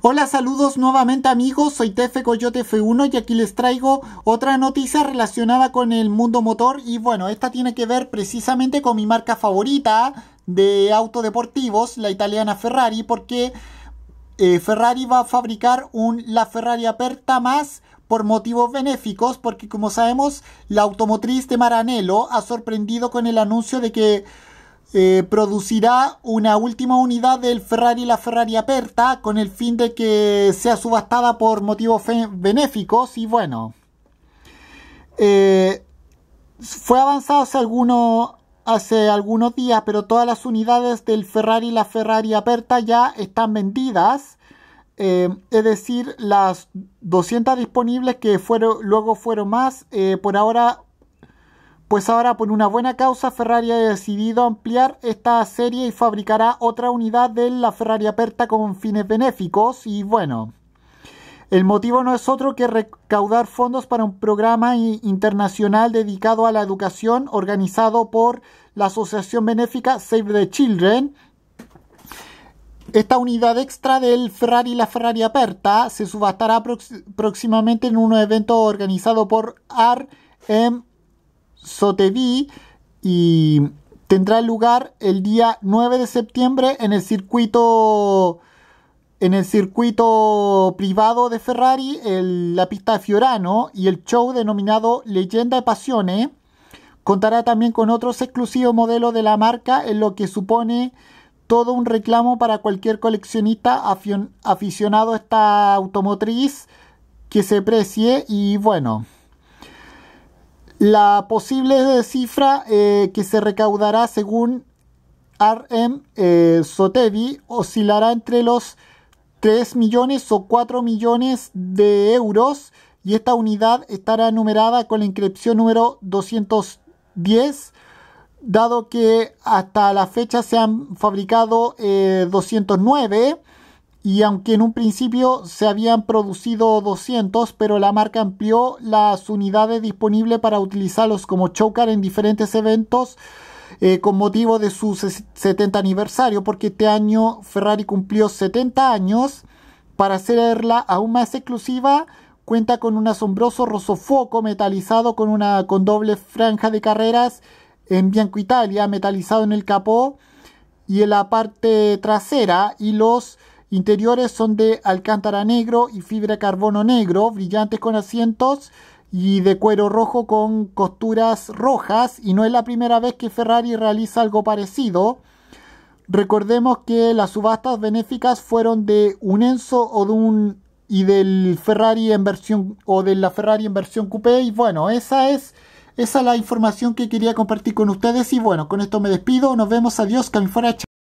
Hola, saludos nuevamente amigos, soy Tefe Coyote F1 y aquí les traigo otra noticia relacionada con el mundo motor y bueno, esta tiene que ver precisamente con mi marca favorita de autodeportivos, la italiana Ferrari, porque eh, Ferrari va a fabricar un La Ferrari Aperta más por motivos benéficos, porque como sabemos, la automotriz de Maranello ha sorprendido con el anuncio de que eh, producirá una última unidad del Ferrari la Ferrari Aperta con el fin de que sea subastada por motivos benéficos y bueno eh, fue avanzado hace, alguno, hace algunos días pero todas las unidades del Ferrari la Ferrari Aperta ya están vendidas eh, es decir las 200 disponibles que fueron, luego fueron más por ahora pues ahora por una buena causa Ferrari ha decidido ampliar esta serie y fabricará otra unidad de la Ferrari Aperta con fines benéficos y bueno, el motivo no es otro que recaudar fondos para un programa internacional dedicado a la educación organizado por la asociación benéfica Save the Children. Esta unidad extra del Ferrari La Ferrari Aperta se subastará próximamente en un evento organizado por ARM y tendrá lugar el día 9 de septiembre en el circuito en el circuito privado de Ferrari, en la pista Fiorano y el show denominado Leyenda de Pasiones contará también con otros exclusivos modelos de la marca en lo que supone todo un reclamo para cualquier coleccionista aficionado a esta automotriz que se precie y bueno, la posible cifra eh, que se recaudará según RM eh, Sotevi oscilará entre los 3 millones o 4 millones de euros y esta unidad estará numerada con la inscripción número 210 dado que hasta la fecha se han fabricado 209 eh, y aunque en un principio se habían producido 200, pero la marca amplió las unidades disponibles para utilizarlos como chocar en diferentes eventos eh, con motivo de su 70 aniversario, porque este año Ferrari cumplió 70 años. Para hacerla aún más exclusiva, cuenta con un asombroso rosofoco metalizado con, una, con doble franja de carreras en Bianco Italia, metalizado en el capó y en la parte trasera, y los interiores son de alcántara negro y fibra carbono negro, brillantes con asientos y de cuero rojo con costuras rojas y no es la primera vez que Ferrari realiza algo parecido. Recordemos que las subastas benéficas fueron de un Enzo o de un y del Ferrari en versión o de la Ferrari en versión coupé y bueno, esa es esa la información que quería compartir con ustedes y bueno, con esto me despido, nos vemos, adiós, que